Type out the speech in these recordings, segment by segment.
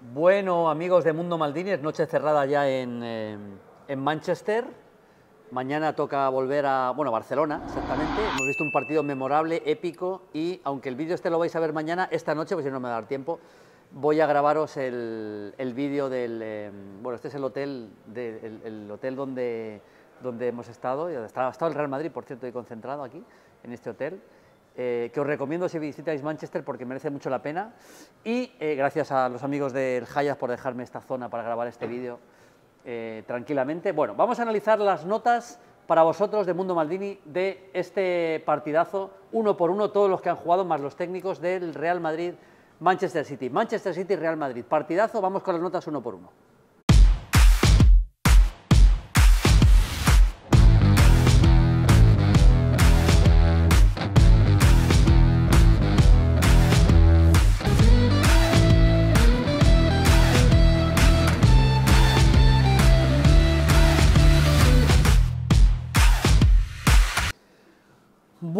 Bueno, amigos de Mundo Maldini, noche cerrada ya eh, en, Manchester. Mañana toca volver a, bueno, Barcelona, exactamente. Hemos visto un partido memorable, épico y, aunque el vídeo este lo vais a ver mañana, esta noche, pues si no me va a dar tiempo, voy a grabaros el, vídeo del, eh, bueno, este es el hotel, el, hotel donde, donde hemos estado, y estado el Real Madrid, por cierto, y concentrado aquí, en este hotel. Eh, que os recomiendo si visitáis Manchester porque merece mucho la pena. Y eh, gracias a los amigos del Hayas por dejarme esta zona para grabar este vídeo eh, tranquilamente. Bueno, vamos a analizar las notas para vosotros de Mundo Maldini de este partidazo, uno por uno, todos los que han jugado, más los técnicos del Real Madrid. Manchester City, Manchester City, Real Madrid. Partidazo, vamos con las notas uno por uno.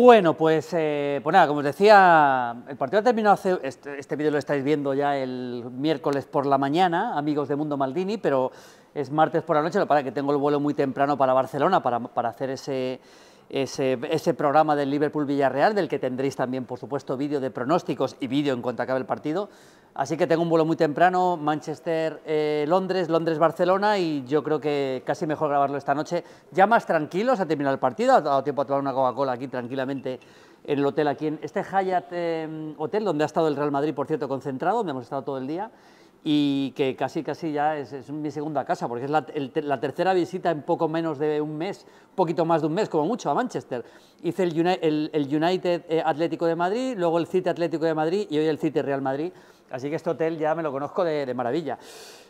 Bueno, pues, eh, pues nada, como os decía, el partido ha terminado hace, este, este, vídeo lo estáis viendo ya el miércoles por la mañana, amigos de Mundo Maldini, pero es martes por la noche, lo para que tengo el vuelo muy temprano para Barcelona para, hacer ese, ese, ese, programa del Liverpool Villarreal, del que tendréis también, por supuesto, vídeo de pronósticos y vídeo en cuanto acabe el partido. Así que tengo un vuelo muy temprano, Manchester-Londres, eh, Londres-Barcelona y yo creo que casi mejor grabarlo esta noche. Ya más tranquilos, ha terminado el partido, ha dado tiempo a tomar una Coca-Cola aquí tranquilamente en el hotel, aquí en este Hyatt eh, Hotel, donde ha estado el Real Madrid, por cierto, concentrado, donde hemos estado todo el día y que casi casi ya es, mi segunda casa, porque es la, tercera visita en poco menos de un mes, poquito más de un mes, como mucho, a Manchester. Hice el, United, eh, Atlético de Madrid, luego el City Atlético de Madrid y hoy el City Real Madrid. Así que este hotel ya me lo conozco de, maravilla.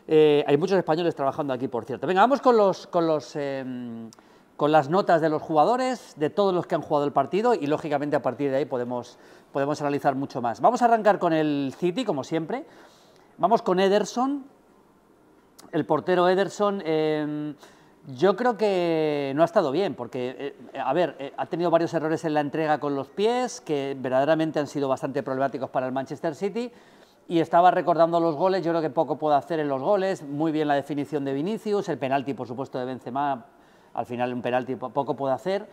Eh, hay muchos españoles trabajando aquí, por cierto. Venga, vamos con los... Con los em, con las notas de los jugadores, de todos los que han jugado el partido y lógicamente a partir de ahí podemos, podemos analizar mucho más. Vamos a arrancar con el City, como siempre. Vamos con Ederson. El portero Ederson, em, yo creo que no ha estado bien, porque, eh, a ver, eh, ha tenido varios errores en la entrega con los pies, que verdaderamente han sido bastante problemáticos para el Manchester City. Y estaba recordando los goles, yo creo que poco puede hacer en los goles, muy bien la definición de Vinicius, el penalti, por supuesto, de Benzema, al final un penalti poco puede hacer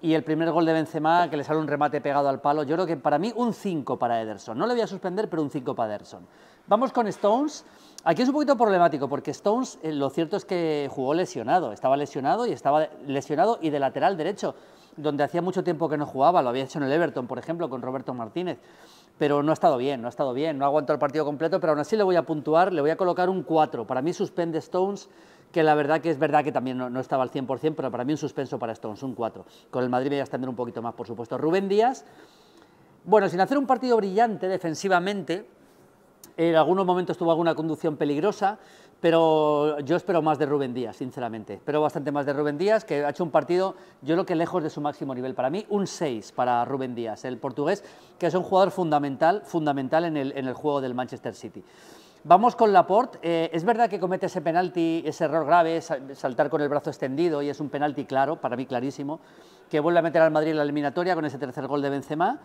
y el primer gol de Benzema, que le sale un remate pegado al palo. Yo creo que para mí un 5 para Ederson. No le voy a suspender, pero un 5 para Ederson. Vamos con Stones. Aquí es un poquito problemático porque Stones eh, lo cierto es que jugó lesionado, estaba lesionado y estaba lesionado y de lateral derecho, donde hacía mucho tiempo que no jugaba, lo había hecho en el Everton, por ejemplo, con Roberto Martínez, pero no ha estado bien, no ha estado bien, no aguanto el partido completo, pero aún así le voy a puntuar, le voy a colocar un 4. Para mí suspende Stones, que la verdad que es verdad que también no, no estaba al 100%, pero para mí un suspenso para Stones, un 4. Con el Madrid voy a extender un poquito más, por supuesto. Rubén Díaz, bueno, sin hacer un partido brillante defensivamente, en algunos momentos tuvo alguna conducción peligrosa, pero yo espero más de Rubén Díaz, sinceramente. Espero bastante más de Rubén Díaz, que ha hecho un partido, yo lo que lejos de su máximo nivel. Para mí, un 6 para Rubén Díaz, el portugués, que es un jugador fundamental, fundamental en el, juego del Manchester City. Vamos con Laporte. Eh, es verdad que comete ese penalti, ese error grave, saltar con el brazo extendido y es un penalti claro, para mí clarísimo, que vuelve a meter al Madrid en la eliminatoria con ese tercer gol de Benzema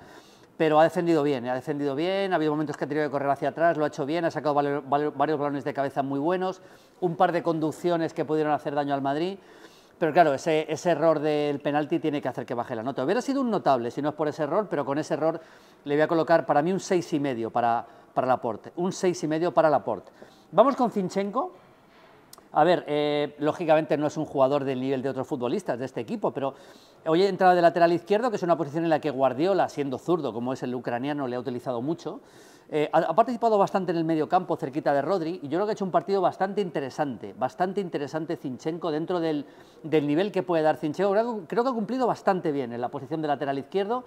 pero ha defendido bien, ha defendido bien, ha habido momentos que ha tenido que correr hacia atrás, lo ha hecho bien, ha sacado varios, balones de cabeza muy buenos, un par de conducciones que pudieron hacer daño al Madrid, pero claro, ese, error del penalti tiene que hacer que baje la nota. Hubiera sido un notable si no es por ese error, pero con ese error le voy a colocar para mí un 6,5 para, para Laporte, un 6,5 para Laporte. Vamos con Zinchenko, a ver, eh, lógicamente no es un jugador del nivel de otros futbolistas de este equipo, pero hoy ha entrado de lateral izquierdo, que es una posición en la que Guardiola, siendo zurdo como es el ucraniano, le ha utilizado mucho. Eh, ha, participado bastante en el medio campo, cerquita de Rodri, y yo creo que ha hecho un partido bastante interesante, bastante interesante Zinchenko dentro del, nivel que puede dar Zinchenko. Creo, que ha cumplido bastante bien en la posición de lateral izquierdo.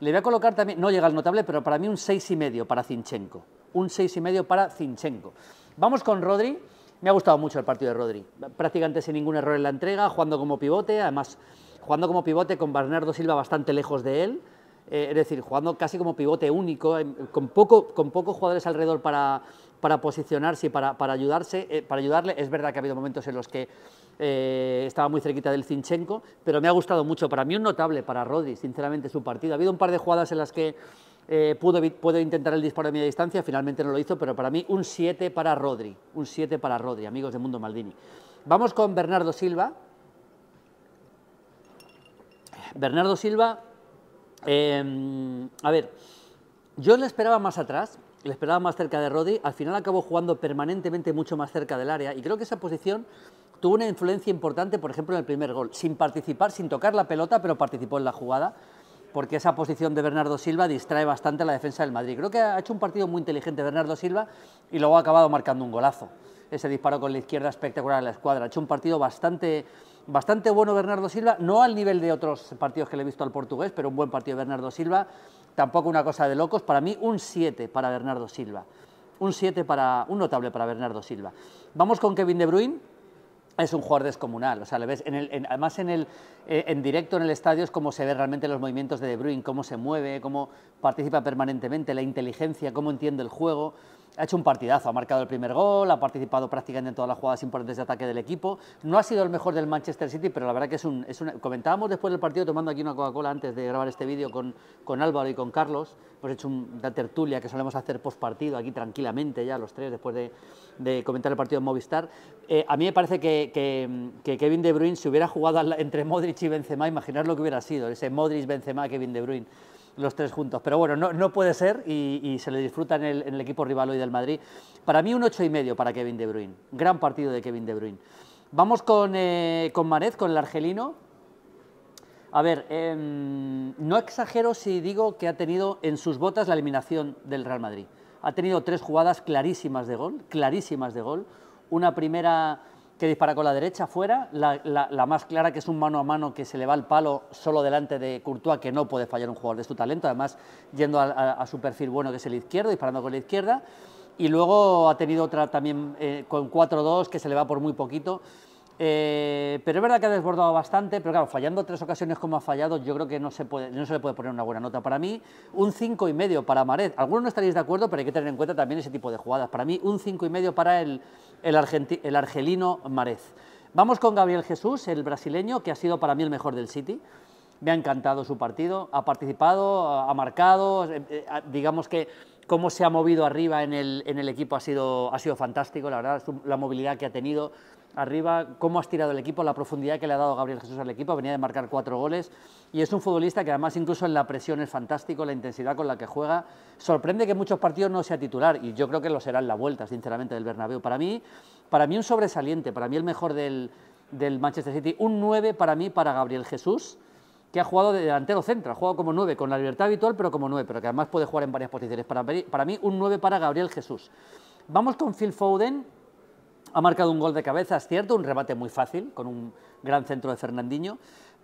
Le voy a colocar también, no llega al notable, pero para mí un 6,5 para Zinchenko. Un 6,5 para Zinchenko. Vamos con Rodri. Me ha gustado mucho el partido de Rodri, prácticamente sin ningún error en la entrega, jugando como pivote, además jugando como pivote con Bernardo Silva bastante lejos de él, eh, es decir, jugando casi como pivote único, con, poco, con pocos jugadores alrededor para, para posicionarse y para, para ayudarse, eh, para ayudarle. Es verdad que ha habido momentos en los que eh, estaba muy cerquita del Zinchenko, pero me ha gustado mucho. Para mí un notable, para Rodri, sinceramente, su partido. Ha habido un par de jugadas en las que eh, pudo, intentar el disparo de media distancia, finalmente no lo hizo, pero para mí un 7 para Rodri, un 7 para Rodri, amigos de Mundo Maldini. Vamos con Bernardo Silva. Bernardo Silva, em, a ver, yo le esperaba más atrás, le esperaba más cerca de Rodri, al final acabó jugando permanentemente mucho más cerca del área y creo que esa posición tuvo una influencia importante, por ejemplo, en el primer gol, sin participar, sin tocar la pelota, pero participó en la jugada porque esa posición de Bernardo Silva distrae bastante a la defensa del Madrid. Creo que ha hecho un partido muy inteligente Bernardo Silva y luego ha acabado marcando un golazo. Ese disparo con la izquierda espectacular a la escuadra. Ha hecho un partido bastante, bastante bueno Bernardo Silva, no al nivel de otros partidos que le he visto al portugués, pero un buen partido de Bernardo Silva. Tampoco una cosa de locos. Para mí, un 7 para Bernardo Silva. Un 7 para. un notable para Bernardo Silva. Vamos con Kevin De Bruyne es un jugador descomunal. O sea, ves en el, además en, el, eh, en directo en el estadio es como se ve realmente los movimientos de De Bruyne, cómo se mueve, cómo participa permanentemente, la inteligencia, cómo entiende el juego ha hecho un partidazo, ha marcado el primer gol, ha participado prácticamente en todas las jugadas importantes de ataque del equipo. No ha sido el mejor del Manchester City, pero la verdad que es un... Comentábamos después del partido, tomando aquí una Coca-Cola antes de grabar este vídeo con, con Álvaro y con Carlos, hemos hecho una tertulia que solemos hacer post partido aquí tranquilamente ya los tres, después de, comentar el partido en Movistar. Eh, a mí me parece que, que, que, Kevin De Bruyne, si hubiera jugado entre Modric y Benzema, imaginar lo que hubiera sido, ese Modric, Benzema, Kevin De Bruyne los tres juntos. Pero bueno, no, puede ser y, se le disfruta en el, equipo rival hoy del Madrid. Para mí un ocho y medio para Kevin De Bruyne. Gran partido de Kevin De Bruyne. Vamos con, eh, con Marez, con el argelino. A ver, em, no exagero si digo que ha tenido en sus botas la eliminación del Real Madrid. Ha tenido tres jugadas clarísimas de gol, clarísimas de gol. Una primera que dispara con la derecha fuera, la, más clara que es un mano a mano que se le va el palo solo delante de Courtois, que no puede fallar un jugador de su talento, además yendo a, su perfil bueno que es el izquierdo, disparando con la izquierda, y luego ha tenido otra también eh, con 4-2 que se le va por muy poquito. Eh, pero es verdad que ha desbordado bastante, pero claro, fallando tres ocasiones como ha fallado, yo creo que no se, puede, no se le puede poner una buena nota. Para mí, un 5,5 y medio para Marez Algunos no estaréis de acuerdo, pero hay que tener en cuenta también ese tipo de jugadas. Para mí, un 5,5 y medio para el, el, el argelino Marez Vamos con Gabriel Jesús, el brasileño, que ha sido para mí el mejor del City. Me ha encantado su partido, ha participado, ha marcado, eh, eh, digamos que cómo se ha movido arriba en el, en el equipo ha sido, ha sido fantástico, la verdad, la movilidad que ha tenido, arriba, cómo has tirado el equipo, la profundidad que le ha dado Gabriel Jesús al equipo, venía de marcar cuatro goles y es un futbolista que además incluso en la presión es fantástico, la intensidad con la que juega. Sorprende que en muchos partidos no sea titular y yo creo que lo será en la vuelta, sinceramente, del Bernabéu. Para mí, para mí un sobresaliente, para mí el mejor del, Manchester City, un 9 para mí para Gabriel Jesús que ha jugado de delantero centro, ha jugado como 9, con la libertad habitual, pero como 9, pero que además puede jugar en varias posiciones. Para, para mí, un 9 para Gabriel Jesús. Vamos con Phil Foden, ha marcado un gol de cabeza, es cierto, un remate muy fácil, con un gran centro de Fernandinho,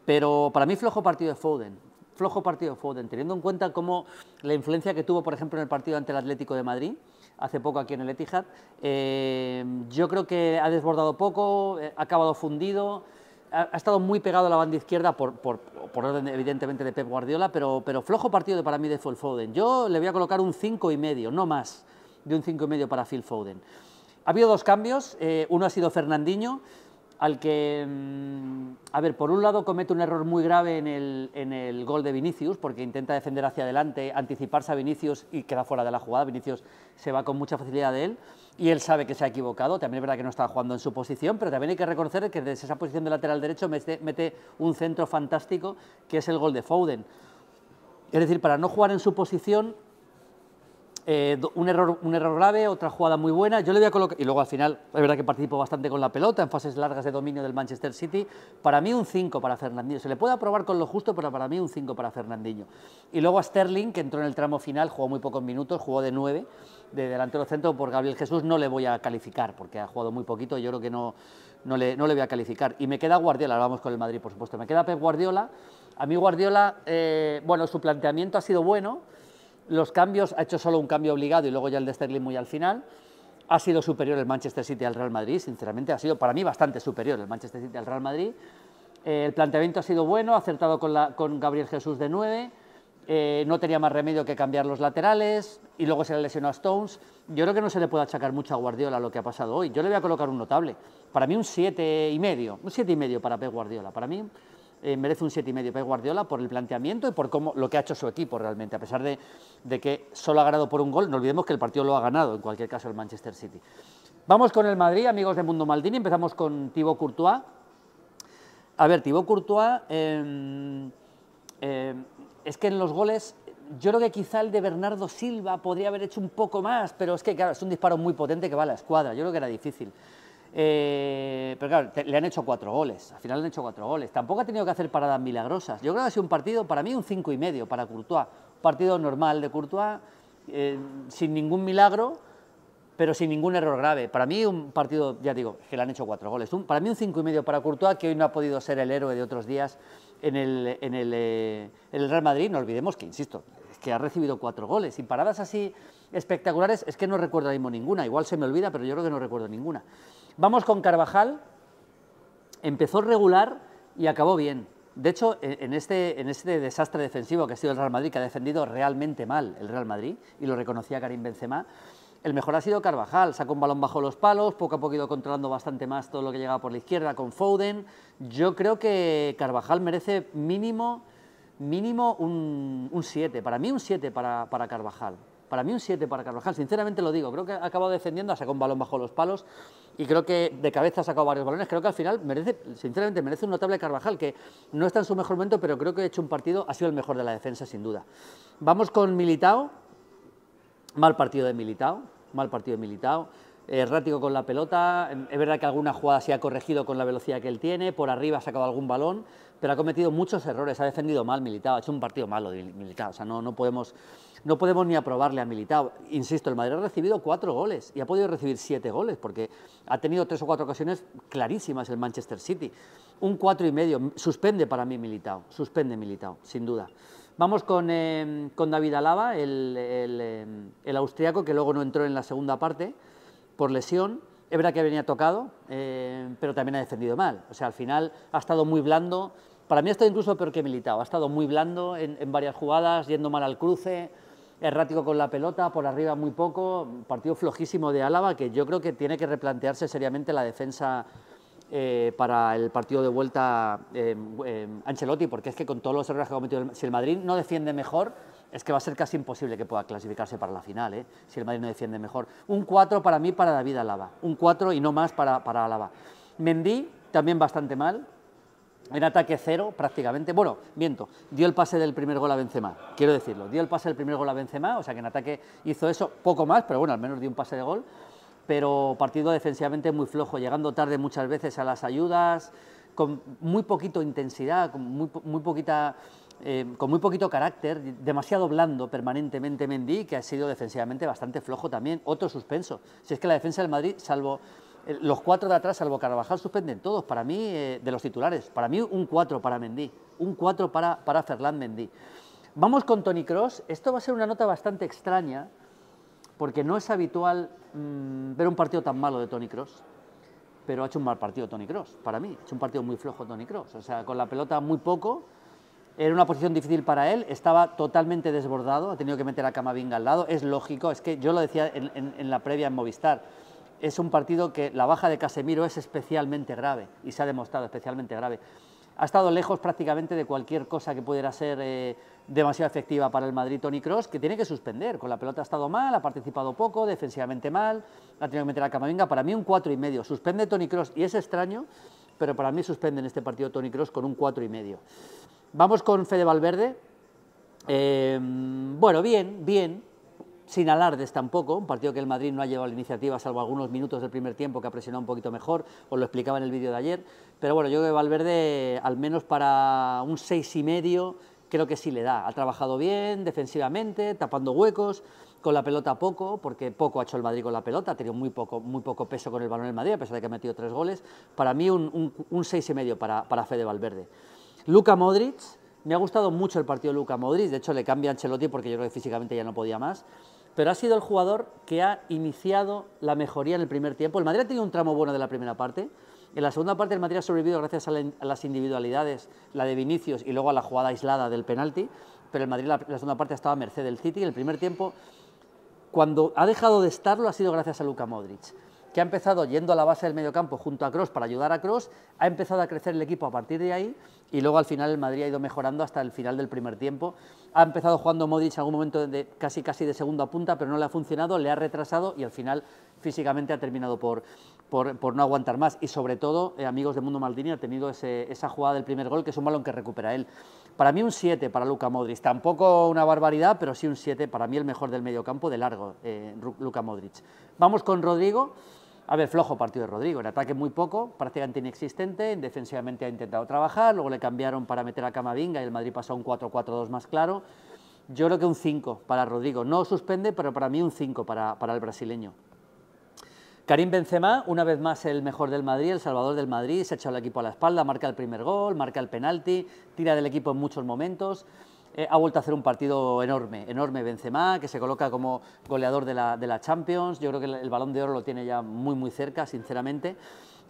pero para mí flojo partido de Foden, flojo partido de Foden, teniendo en cuenta cómo la influencia que tuvo, por ejemplo, en el partido ante el Atlético de Madrid, hace poco aquí en el Etihad, eh, yo creo que ha desbordado poco, eh, ha acabado fundido, ha, estado muy pegado a la banda izquierda por, orden evidentemente de Pep Guardiola, pero, pero flojo partido para mí de Phil Foden. Yo le voy a colocar un 5,5, no más de un 5,5 para Phil Foden. Ha habido dos cambios. Eh, uno ha sido Fernandinho, al que, mm, a ver, por un lado comete un error muy grave en el, gol de Vinicius, porque intenta defender hacia adelante, anticiparse a Vinicius y queda fuera de la jugada. Vinicius se va con mucha facilidad de él y él sabe que se ha equivocado. También es verdad que no está jugando en su posición, pero también hay que reconocer que desde esa posición de lateral derecho mete, mete un centro fantástico, que es el gol de Foden. Es decir, para no jugar en su posición, eh, un, error, un error grave, otra jugada muy buena. Yo le voy a y luego al final, es verdad que participo bastante con la pelota en fases largas de dominio del Manchester City. Para mí, un 5 para Fernandinho. Se le puede aprobar con lo justo, pero para mí, un 5 para Fernandinho. Y luego a Sterling, que entró en el tramo final, jugó muy pocos minutos, jugó de 9 de delantero centro por Gabriel Jesús no le voy a calificar porque ha jugado muy poquito yo creo que no, no, le, voy a calificar. Y me queda Guardiola, ahora vamos con el Madrid por supuesto, me queda Pep Guardiola. A mí Guardiola, eh, bueno, su planteamiento ha sido bueno, los cambios, ha hecho solo un cambio obligado y luego ya el de Sterling muy al final. Ha sido superior el Manchester City al Real Madrid, sinceramente, ha sido para mí bastante superior el Manchester City al Real Madrid. Eh, el planteamiento ha sido bueno, acertado con, Gabriel Jesús de 9. Eh, no tenía más remedio que cambiar los laterales y luego se le lesionó a Stones. Yo creo que no se le puede achacar mucho a Guardiola lo que ha pasado hoy. Yo le voy a colocar un notable. Para mí un y medio, un y medio para Pep Guardiola. Para mí eh, merece un 7,5 para Guardiola por el planteamiento y por lo que ha hecho su equipo realmente, a pesar de, que solo ha ganado por un gol, no olvidemos que el partido lo ha ganado, en cualquier caso, el Manchester City. Vamos con el Madrid, amigos de Mundo Maldini, empezamos con Thibaut Courtois. A ver, Thibaut Courtois, em, em, es que en los goles yo creo que quizá el de Bernardo Silva podría haber hecho un poco más, pero es que, claro, es un disparo muy potente que va a la escuadra. Yo creo que era difícil. Eh, pero claro, le han hecho cuatro goles. Al final le han hecho cuatro goles. Tampoco ha tenido que hacer paradas milagrosas. Yo creo que ha sido un partido, para mí, un cinco y medio para Courtois. Un partido normal de Courtois, eh, sin ningún milagro, pero sin ningún error grave. Para mí, un partido, ya digo, que le han hecho cuatro goles. para mí, un cinco y medio para Courtois, que hoy no ha podido ser el héroe de otros días en el, eh, Real Madrid. No olvidemos que, insisto, es que ha recibido cuatro goles. Sin paradas así espectaculares, es que no recuerdo mismo ninguna. Igual se me olvida, pero yo creo que no recuerdo ninguna. Vamos con Carvajal. Empezó regular y acabó bien. De hecho, en este, en este desastre defensivo que ha sido el Real Madrid, que ha defendido realmente mal el Real Madrid, y lo reconocía Karim Benzema, el mejor ha sido Carvajal, sacó un balón bajo los palos, poco a poco ido controlando bastante más todo lo que llegaba por la izquierda con Foden. Yo creo que Carvajal merece mínimo, mínimo un 7, para mí un 7 para, para, Carvajal. Para mí un 7 para Carvajal, sinceramente lo digo, creo que ha acabado defendiendo, ha sacado un balón bajo los palos, y creo que de cabeza ha sacado varios balones. Creo que al final merece, sinceramente, merece un notable Carvajal, que no está en su mejor momento, pero creo que ha hecho un partido, ha sido el mejor de la defensa, sin duda. Vamos con Militao. Mal partido de Militao. Mal partido de Militao errático con la pelota, es verdad que alguna jugada se ha corregido con la velocidad que él tiene, por arriba ha sacado algún balón, pero ha cometido muchos errores, ha defendido mal Militao, ha hecho un partido malo de Militao, o sea, no, no, podemos, no podemos ni aprobarle a Militado. Insisto, el Madrid ha recibido cuatro goles y ha podido recibir siete goles, porque ha tenido tres o cuatro ocasiones clarísimas el Manchester City. Un cuatro y medio, suspende para mí Militado, suspende militado, sin duda. Vamos con, eh, David Alaba, el, eh, el, austriaco que luego no entró en la segunda parte por lesión. Es verdad que venía tocado, eh, pero también ha defendido mal. O sea, al final ha estado muy blando, para mí ha estado incluso peor que Militao, ha estado muy blando en, varias jugadas, yendo mal al cruce, errático con la pelota, por arriba muy poco, partido flojísimo de Álava, que yo creo que tiene que replantearse seriamente la defensa eh, para el partido de vuelta eh, eh, Ancelotti, porque es que con todos los errores que ha cometido, si el Madrid no defiende mejor, es que va a ser casi imposible que pueda clasificarse para la final, eh, si el Madrid no defiende mejor. Un 4 para mí para David Álava, un 4 y no más para, para Álava. Mendy también bastante mal, en ataque cero prácticamente. Bueno, miento, dio el pase del primer gol a Benzema, quiero decirlo. Dio el pase del primer gol a Benzema, o sea que en ataque hizo eso, poco más, pero bueno, al menos dio un pase de gol. Pero partido defensivamente muy flojo, llegando tarde muchas veces a las ayudas, con muy poquito intensidad, con muy, poquita... Eh, con muy poquito carácter, demasiado blando permanentemente Mendy, que ha sido defensivamente bastante flojo también, otro suspenso. Si es que la defensa del Madrid, salvo eh, los cuatro de atrás, salvo Carvajal, suspenden todos. Para mí, eh, de los titulares, para mí un cuatro para Mendy, un cuatro para, para Ferland Mendy. Vamos con Tony Cross. Esto va a ser una nota bastante extraña, porque no es habitual mm, ver un partido tan malo de Tony Cross. Pero ha hecho un mal partido Tony Cross, para mí. Ha hecho un partido muy flojo Tony Cross. O sea, con la pelota muy poco. Era una posición difícil para él, estaba totalmente desbordado, ha tenido que meter a Camavinga al lado, es lógico, es que yo lo decía en la previa en Movistar, es un partido que la baja de Casemiro es especialmente grave y se ha demostrado especialmente grave. Ha estado lejos prácticamente de cualquier cosa que pudiera ser eh, demasiado efectiva para el Madrid Tony Cross, que tiene que suspender. Con la pelota ha estado mal, ha participado poco, defensivamente mal, ha tenido que meter a Camavinga. Para mí un 4,5. y medio. Suspende Tony Cross y es extraño, pero para mí suspende en este partido Tony Cross con un 4 y medio. Vamos con Fede Valverde. Eh, bueno, bien, bien sin alardes tampoco, un partido que el Madrid no ha llevado la iniciativa, salvo algunos minutos del primer tiempo que ha presionado un poquito mejor, os lo explicaba en el vídeo de ayer, pero bueno, yo creo que Valverde, al menos para un seis y medio, creo que sí le da, ha trabajado bien defensivamente, tapando huecos, con la pelota poco, porque poco ha hecho el Madrid con la pelota, ha tenido muy poco, muy poco peso con el balón el Madrid, a pesar de que ha metido tres goles, para mí un, un, seis y medio para, para Fede Valverde. Luca Modric, me ha gustado mucho el partido de Luca Modric, de hecho le cambia a Ancelotti porque yo creo que físicamente ya no podía más, pero ha sido el jugador que ha iniciado la mejoría en el primer tiempo. El Madrid ha tenido un tramo bueno de la primera parte. En la segunda parte el Madrid ha sobrevivido gracias a, las individualidades, la de Vinicius y luego a la jugada aislada del penalti, pero el Madrid la, la segunda parte estaba a merced del City. En el primer tiempo, cuando ha dejado de estarlo, ha sido gracias a Luka Modric que ha empezado yendo a la base del mediocampo junto a Cross para ayudar a Cross, ha empezado a crecer el equipo a partir de ahí y luego al final el Madrid ha ido mejorando hasta el final del primer tiempo. Ha empezado jugando Modric en algún momento casi casi de segunda punta, pero no le ha funcionado, le ha retrasado y al final físicamente ha terminado por, por, no aguantar más. Y sobre todo, eh, amigos de Mundo Maldini, ha tenido esa jugada del primer gol, que es un balón que recupera él. Para mí un 7 para Luca Modric, tampoco una barbaridad, pero sí un 7, para mí el mejor del mediocampo de largo, eh, Luca Modric. Vamos con Rodrigo. A ver, flojo partido de Rodrigo, en ataque muy poco, prácticamente inexistente, defensivamente ha intentado trabajar, luego le cambiaron para meter a Camavinga y el Madrid pasó a un 4-4-2 más claro. Yo creo que un 5 para Rodrigo, no suspende, pero para mí un 5 para, para el brasileño. Karim Benzema, una vez más el mejor del Madrid, el salvador del Madrid, se ha echado el equipo a la espalda, marca el primer gol, marca el penalti, tira del equipo en muchos momentos. Eh, ha vuelto a hacer un partido enorme, enorme Benzema, que se coloca como goleador de la, Champions, yo creo que el, balón de oro lo tiene ya muy muy cerca, sinceramente,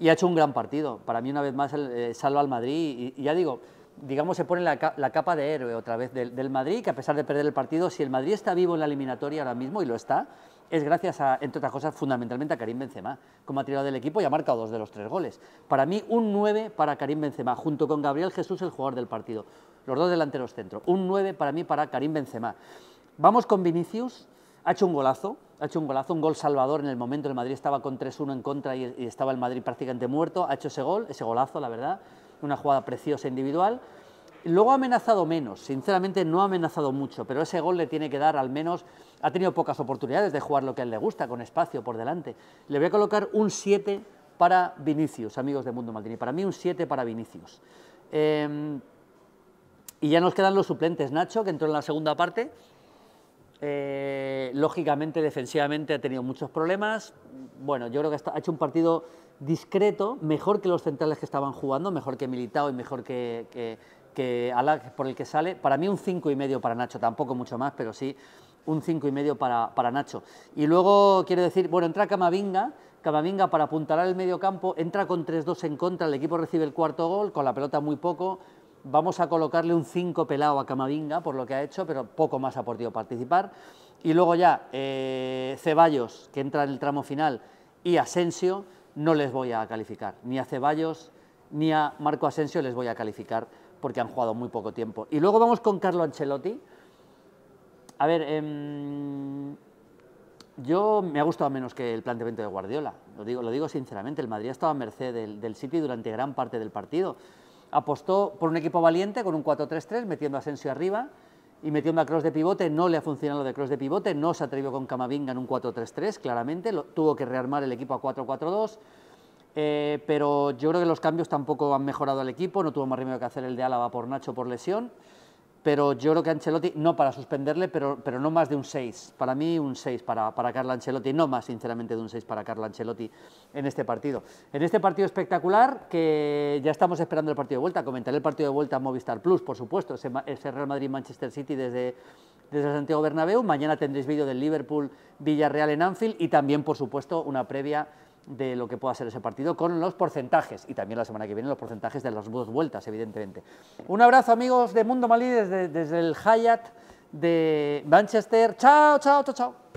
y ha hecho un gran partido, para mí una vez más salvo eh, salva al Madrid, y, ya digo, digamos se pone la, capa de héroe otra vez del, Madrid, que a pesar de perder el partido, si el Madrid está vivo en la eliminatoria ahora mismo, y lo está, es gracias a, entre otras cosas, fundamentalmente a Karim Benzema, como ha tirado del equipo y ha marcado dos de los tres goles. Para mí, un 9 para Karim Benzema, junto con Gabriel Jesús, el jugador del partido los dos delanteros centro. Un 9 para mí, para Karim Benzema. Vamos con Vinicius, ha hecho un golazo, ha hecho un golazo, un gol salvador en el momento, el Madrid estaba con 3-1 en contra y, estaba el Madrid prácticamente muerto, ha hecho ese gol, ese golazo, la verdad, una jugada preciosa individual. Luego ha amenazado menos, sinceramente no ha amenazado mucho, pero ese gol le tiene que dar al menos, ha tenido pocas oportunidades de jugar lo que a él le gusta, con espacio por delante. Le voy a colocar un 7 para Vinicius, amigos de Mundo Maldini, para mí un 7 para Vinicius. Em, y ya nos quedan los suplentes. Nacho, que entró en la segunda parte. Eh, lógicamente, defensivamente ha tenido muchos problemas. Bueno, yo creo que ha hecho un partido discreto, mejor que los centrales que estaban jugando, mejor que Militao y mejor que, que, por el que sale. Para mí un 5,5 y medio para Nacho, tampoco mucho más, pero sí un 5,5 y medio para, para Nacho. Y luego quiero decir, bueno, entra Camavinga, Camavinga para apuntalar el medio campo, entra con 3-2 en contra, el equipo recibe el cuarto gol, con la pelota muy poco, vamos a colocarle un 5 pelado a Camavinga por lo que ha hecho, pero poco más ha podido participar. Y luego ya eh, Ceballos, que entra en el tramo final, y Asensio, no les voy a calificar. Ni a Ceballos ni a Marco Asensio les voy a calificar porque han jugado muy poco tiempo. Y luego vamos con Carlo Ancelotti. A ver, em, yo me ha gustado menos que el planteamiento de Guardiola, lo digo, lo digo sinceramente, el Madrid ha estado a merced del, del City durante gran parte del partido apostó por un equipo valiente con un 4-3-3, metiendo a Asensio arriba y metiendo a Cross de pivote. No le ha funcionado lo de Cross de pivote, no se atrevió con Camavinga en un 4-3-3, claramente. tuvo que rearmar el equipo a 4-4-2. Eh, pero yo creo que los cambios tampoco han mejorado al equipo. No tuvo más remedio que hacer el de Álava por Nacho por lesión pero yo creo que Ancelotti, no para suspenderle, pero, pero no más de un 6. Para mí, un 6 para, para Carlo Ancelotti, no más, sinceramente, de un 6 para Carlo Ancelotti en este partido. En este partido espectacular, que ya estamos esperando el partido de vuelta, comentaré el partido de vuelta a Movistar Plus, por supuesto, ese, Real Madrid-Manchester City desde, desde Santiago Bernabéu. Mañana tendréis vídeo del Liverpool-Villarreal en Anfield y también, por supuesto, una previa de lo que pueda ser ese partido con los porcentajes y también la semana que viene los porcentajes de las dos vueltas, evidentemente. Un abrazo amigos de Mundo Malí desde, desde el Hyatt de Manchester. Chao, chao, chao, chao.